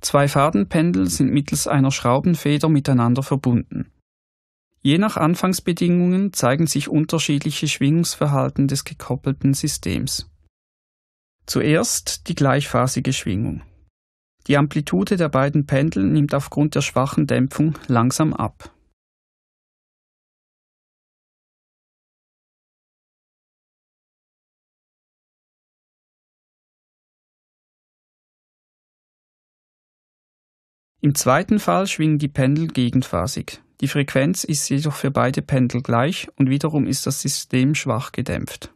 Zwei Fadenpendel sind mittels einer Schraubenfeder miteinander verbunden. Je nach Anfangsbedingungen zeigen sich unterschiedliche Schwingungsverhalten des gekoppelten Systems. Zuerst die gleichphasige Schwingung. Die Amplitude der beiden Pendel nimmt aufgrund der schwachen Dämpfung langsam ab. Im zweiten Fall schwingen die Pendel gegenphasig. Die Frequenz ist jedoch für beide Pendel gleich und wiederum ist das System schwach gedämpft.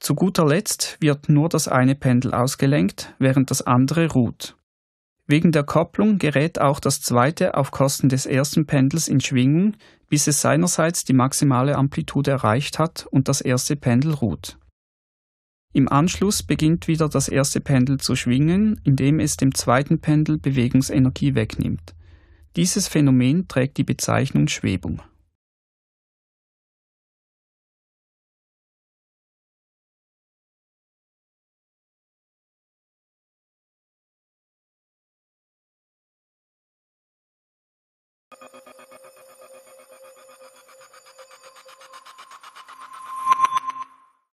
Zu guter Letzt wird nur das eine Pendel ausgelenkt, während das andere ruht. Wegen der Kopplung gerät auch das zweite auf Kosten des ersten Pendels in Schwingung, bis es seinerseits die maximale Amplitude erreicht hat und das erste Pendel ruht. Im Anschluss beginnt wieder das erste Pendel zu schwingen, indem es dem zweiten Pendel Bewegungsenergie wegnimmt. Dieses Phänomen trägt die Bezeichnung Schwebung.